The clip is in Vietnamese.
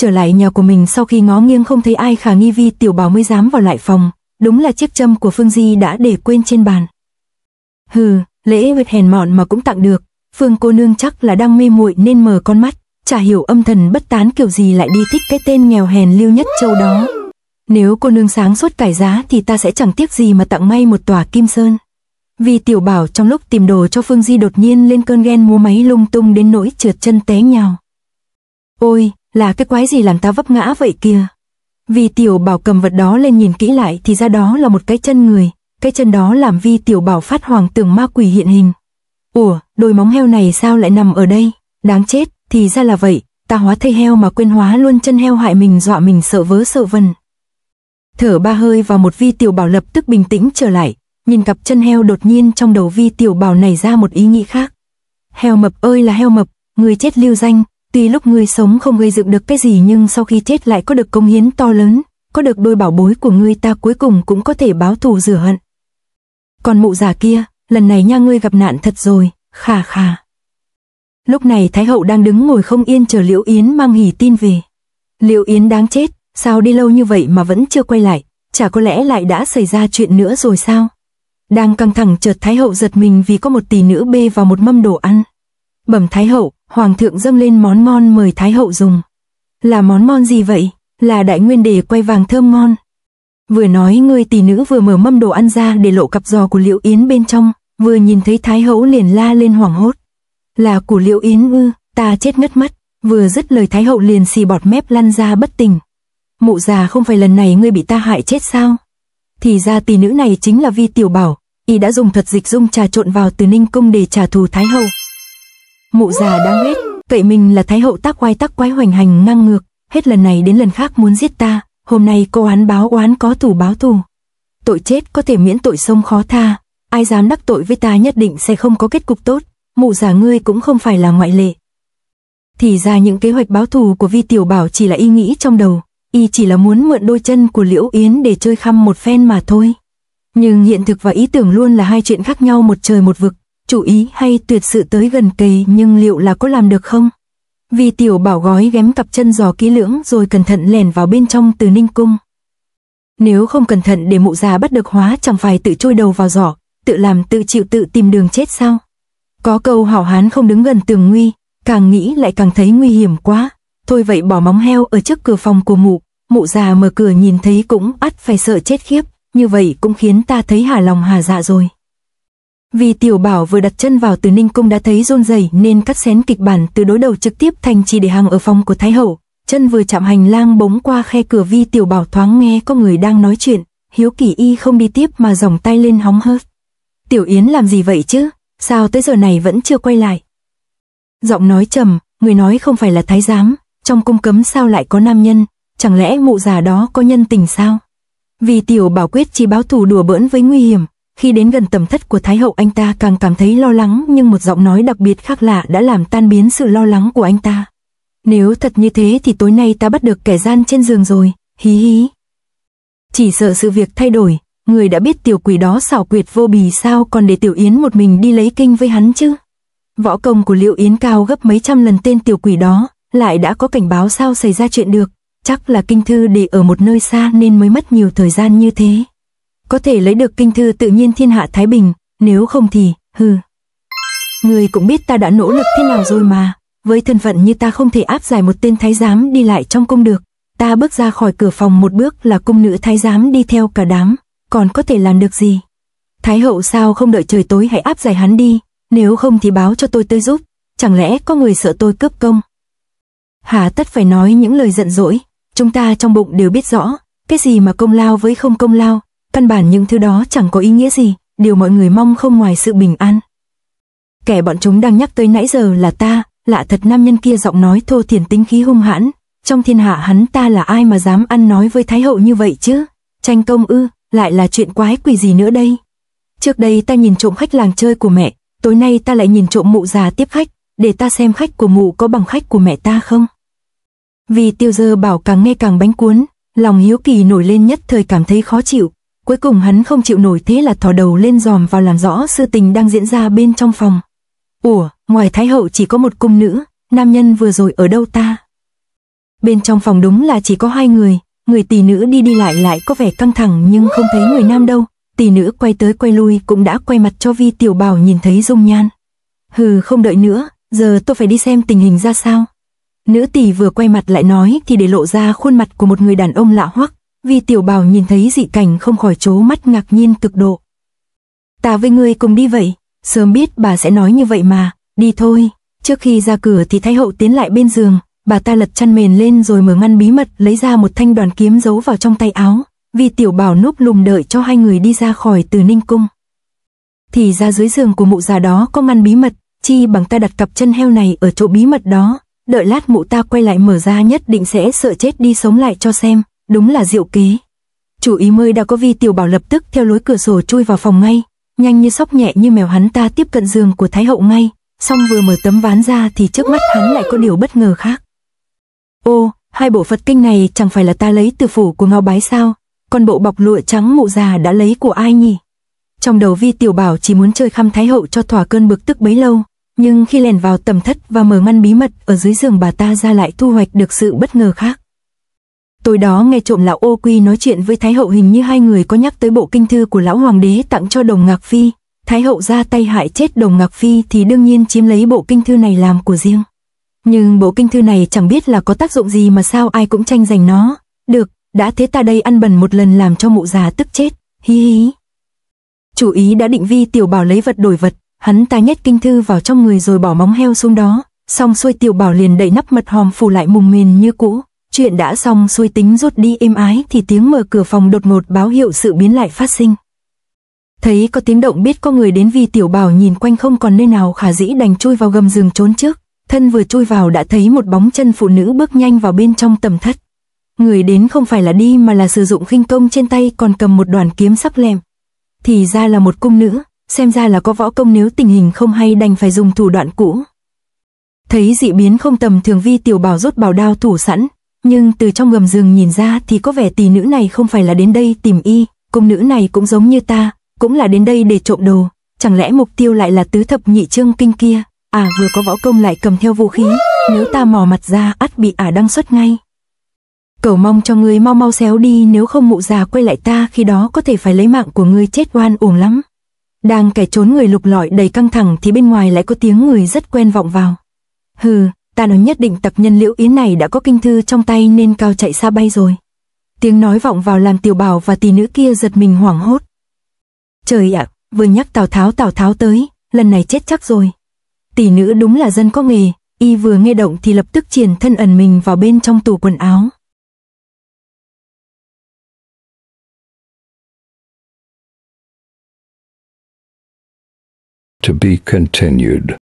Trở lại nhà của mình sau khi ngó nghiêng không thấy ai khả nghi vi tiểu bảo mới dám vào lại phòng. Đúng là chiếc châm của Phương Di đã để quên trên bàn. Hừ, lễ huyệt hèn mọn mà cũng tặng được. Phương cô nương chắc là đang mê muội nên mở con mắt. Chả hiểu âm thần bất tán kiểu gì lại đi thích cái tên nghèo hèn lưu nhất châu đó. Nếu cô nương sáng suốt cải giá thì ta sẽ chẳng tiếc gì mà tặng may một tòa kim sơn. Vì tiểu bảo trong lúc tìm đồ cho Phương Di đột nhiên lên cơn ghen múa máy lung tung đến nỗi trượt chân té nhào. Ôi, là cái quái gì làm ta vấp ngã vậy kia. Vi tiểu bảo cầm vật đó lên nhìn kỹ lại thì ra đó là một cái chân người, cái chân đó làm vi tiểu bảo phát hoàng tưởng ma quỷ hiện hình. Ủa, đôi móng heo này sao lại nằm ở đây, đáng chết, thì ra là vậy, ta hóa thây heo mà quên hóa luôn chân heo hại mình dọa mình sợ vớ sợ vần. Thở ba hơi vào một vi tiểu bảo lập tức bình tĩnh trở lại, nhìn cặp chân heo đột nhiên trong đầu vi tiểu bảo nảy ra một ý nghĩ khác. Heo mập ơi là heo mập, người chết lưu danh, Tuy lúc ngươi sống không gây dựng được cái gì nhưng sau khi chết lại có được công hiến to lớn, có được đôi bảo bối của ngươi ta cuối cùng cũng có thể báo thù rửa hận. Còn mụ già kia, lần này nha ngươi gặp nạn thật rồi, khà khà. Lúc này Thái Hậu đang đứng ngồi không yên chờ Liễu Yến mang hỉ tin về. Liễu Yến đáng chết, sao đi lâu như vậy mà vẫn chưa quay lại, chả có lẽ lại đã xảy ra chuyện nữa rồi sao? Đang căng thẳng chợt Thái Hậu giật mình vì có một tỷ nữ bê vào một mâm đồ ăn. Bẩm Thái Hậu, Hoàng thượng dâng lên món ngon mời Thái Hậu dùng. Là món ngon gì vậy? Là đại nguyên đề quay vàng thơm ngon. Vừa nói người tỷ nữ vừa mở mâm đồ ăn ra để lộ cặp giò của Liễu Yến bên trong, vừa nhìn thấy Thái Hậu liền la lên hoảng hốt. Là của Liễu Yến ư, ta chết ngất mất, vừa dứt lời Thái Hậu liền xì bọt mép lăn ra bất tỉnh. Mụ già không phải lần này ngươi bị ta hại chết sao? Thì ra tỷ nữ này chính là Vi Tiểu Bảo, y đã dùng thuật dịch dung trà trộn vào từ Ninh Cung để trả thù Thái Hậu. Mụ già đang ghét, cậy mình là thái hậu tác quái tác quái hoành hành ngang ngược, hết lần này đến lần khác muốn giết ta, hôm nay cô án báo oán có thủ báo thù, Tội chết có thể miễn tội sông khó tha, ai dám đắc tội với ta nhất định sẽ không có kết cục tốt, mụ già ngươi cũng không phải là ngoại lệ. Thì ra những kế hoạch báo thù của Vi Tiểu Bảo chỉ là ý nghĩ trong đầu, y chỉ là muốn mượn đôi chân của Liễu Yến để chơi khăm một phen mà thôi. Nhưng hiện thực và ý tưởng luôn là hai chuyện khác nhau một trời một vực, chú ý hay tuyệt sự tới gần kề nhưng liệu là có làm được không? Vì tiểu bảo gói ghém cặp chân giò kỹ lưỡng rồi cẩn thận lẻn vào bên trong từ ninh cung. Nếu không cẩn thận để mụ già bắt được hóa chẳng phải tự trôi đầu vào giỏ, tự làm tự chịu tự tìm đường chết sao? Có câu hảo hán không đứng gần tường nguy, càng nghĩ lại càng thấy nguy hiểm quá. Thôi vậy bỏ móng heo ở trước cửa phòng của mụ, mụ già mở cửa nhìn thấy cũng ắt phải sợ chết khiếp, như vậy cũng khiến ta thấy hà lòng hà dạ rồi. Vì tiểu bảo vừa đặt chân vào từ Ninh Cung đã thấy run rẩy nên cắt xén kịch bản từ đối đầu trực tiếp thành chỉ để hàng ở phòng của Thái Hậu. Chân vừa chạm hành lang bóng qua khe cửa vi tiểu bảo thoáng nghe có người đang nói chuyện. Hiếu kỳ y không đi tiếp mà dòng tay lên hóng hớt. Tiểu Yến làm gì vậy chứ? Sao tới giờ này vẫn chưa quay lại? Giọng nói trầm, người nói không phải là thái giám. Trong cung cấm sao lại có nam nhân? Chẳng lẽ mụ già đó có nhân tình sao? Vì tiểu bảo quyết chỉ báo thù đùa bỡn với nguy hiểm, khi đến gần tầm thất của Thái hậu anh ta càng cảm thấy lo lắng nhưng một giọng nói đặc biệt khác lạ đã làm tan biến sự lo lắng của anh ta. Nếu thật như thế thì tối nay ta bắt được kẻ gian trên giường rồi, hí hí. Chỉ sợ sự việc thay đổi, người đã biết tiểu quỷ đó xảo quyệt vô bì sao còn để tiểu yến một mình đi lấy kinh với hắn chứ. Võ công của liệu yến cao gấp mấy trăm lần tên tiểu quỷ đó, lại đã có cảnh báo sao xảy ra chuyện được. Chắc là kinh thư để ở một nơi xa nên mới mất nhiều thời gian như thế có thể lấy được kinh thư tự nhiên thiên hạ Thái Bình, nếu không thì, hừ. Người cũng biết ta đã nỗ lực thế nào rồi mà, với thân phận như ta không thể áp giải một tên thái giám đi lại trong cung được. Ta bước ra khỏi cửa phòng một bước là cung nữ thái giám đi theo cả đám, còn có thể làm được gì? Thái hậu sao không đợi trời tối hãy áp giải hắn đi, nếu không thì báo cho tôi tới giúp, chẳng lẽ có người sợ tôi cướp công? Hà tất phải nói những lời giận dỗi, chúng ta trong bụng đều biết rõ, cái gì mà công lao với không công lao, Căn bản những thứ đó chẳng có ý nghĩa gì, điều mọi người mong không ngoài sự bình an. Kẻ bọn chúng đang nhắc tới nãy giờ là ta, lạ thật nam nhân kia giọng nói thô thiển tính khí hung hãn, trong thiên hạ hắn ta là ai mà dám ăn nói với thái hậu như vậy chứ? Tranh công ư, lại là chuyện quái quỷ gì nữa đây? Trước đây ta nhìn trộm khách làng chơi của mẹ, tối nay ta lại nhìn trộm mụ già tiếp khách, để ta xem khách của mụ có bằng khách của mẹ ta không? Vì tiêu dơ bảo càng nghe càng bánh cuốn, lòng hiếu kỳ nổi lên nhất thời cảm thấy khó chịu, Cuối cùng hắn không chịu nổi thế là thò đầu lên dòm vào làm rõ sự tình đang diễn ra bên trong phòng. Ủa, ngoài Thái Hậu chỉ có một cung nữ, nam nhân vừa rồi ở đâu ta? Bên trong phòng đúng là chỉ có hai người, người tỷ nữ đi đi lại lại có vẻ căng thẳng nhưng không thấy người nam đâu. Tỷ nữ quay tới quay lui cũng đã quay mặt cho Vi Tiểu Bảo nhìn thấy dung nhan. Hừ không đợi nữa, giờ tôi phải đi xem tình hình ra sao. Nữ tỷ vừa quay mặt lại nói thì để lộ ra khuôn mặt của một người đàn ông lạ hoắc, vì tiểu bảo nhìn thấy dị cảnh không khỏi chố mắt ngạc nhiên cực độ. Ta với ngươi cùng đi vậy, sớm biết bà sẽ nói như vậy mà, đi thôi. Trước khi ra cửa thì thái hậu tiến lại bên giường, bà ta lật chăn mền lên rồi mở ngăn bí mật lấy ra một thanh đoàn kiếm giấu vào trong tay áo, vì tiểu bảo núp lùm đợi cho hai người đi ra khỏi từ ninh cung. Thì ra dưới giường của mụ già đó có ngăn bí mật, chi bằng ta đặt cặp chân heo này ở chỗ bí mật đó, đợi lát mụ ta quay lại mở ra nhất định sẽ sợ chết đi sống lại cho xem đúng là diệu kế. Chủ ý mới đã có vi tiểu bảo lập tức theo lối cửa sổ chui vào phòng ngay, nhanh như sóc nhẹ như mèo hắn ta tiếp cận giường của Thái Hậu ngay, xong vừa mở tấm ván ra thì trước mắt hắn lại có điều bất ngờ khác. Ô, hai bộ Phật kinh này chẳng phải là ta lấy từ phủ của Ngao Bái sao, còn bộ bọc lụa trắng mụ già đã lấy của ai nhỉ? Trong đầu vi tiểu bảo chỉ muốn chơi khăm Thái Hậu cho thỏa cơn bực tức bấy lâu, nhưng khi lèn vào tầm thất và mở ngăn bí mật ở dưới giường bà ta ra lại thu hoạch được sự bất ngờ khác. Tối đó nghe trộm lão ô quy nói chuyện với Thái hậu hình như hai người có nhắc tới bộ kinh thư của lão hoàng đế tặng cho đồng ngạc phi. Thái hậu ra tay hại chết đồng ngạc phi thì đương nhiên chiếm lấy bộ kinh thư này làm của riêng. Nhưng bộ kinh thư này chẳng biết là có tác dụng gì mà sao ai cũng tranh giành nó. Được, đã thế ta đây ăn bẩn một lần làm cho mụ già tức chết, hi hi Chủ ý đã định vi tiểu bảo lấy vật đổi vật, hắn ta nhét kinh thư vào trong người rồi bỏ móng heo xuống đó. Xong xuôi tiểu bảo liền đẩy nắp mật hòm phủ lại mùng mền như cũ. Chuyện đã xong xuôi tính rút đi êm ái thì tiếng mở cửa phòng đột ngột báo hiệu sự biến lại phát sinh. Thấy có tiếng động biết có người đến vì tiểu bảo nhìn quanh không còn nơi nào khả dĩ đành chui vào gầm giường trốn trước. Thân vừa chui vào đã thấy một bóng chân phụ nữ bước nhanh vào bên trong tầm thất. Người đến không phải là đi mà là sử dụng khinh công trên tay còn cầm một đoàn kiếm sắc lem Thì ra là một cung nữ, xem ra là có võ công nếu tình hình không hay đành phải dùng thủ đoạn cũ. Thấy dị biến không tầm thường vi tiểu bảo rút bảo đao thủ sẵn, nhưng từ trong gầm giường nhìn ra thì có vẻ tỷ nữ này không phải là đến đây tìm y, cung nữ này cũng giống như ta, cũng là đến đây để trộm đồ, chẳng lẽ mục tiêu lại là tứ thập nhị trương kinh kia, à vừa có võ công lại cầm theo vũ khí, nếu ta mò mặt ra ắt bị ả đăng xuất ngay. Cầu mong cho ngươi mau mau xéo đi nếu không mụ già quay lại ta khi đó có thể phải lấy mạng của ngươi chết oan uổng lắm. Đang kẻ trốn người lục lọi đầy căng thẳng thì bên ngoài lại có tiếng người rất quen vọng vào. Hừ, ta nói nhất định tập nhân liễu yến này đã có kinh thư trong tay nên cao chạy xa bay rồi. Tiếng nói vọng vào làm tiểu bảo và tỷ nữ kia giật mình hoảng hốt. Trời ạ, vừa nhắc Tào Tháo Tào Tháo tới, lần này chết chắc rồi. Tỷ nữ đúng là dân có nghề, y vừa nghe động thì lập tức triển thân ẩn mình vào bên trong tủ quần áo. To be continued.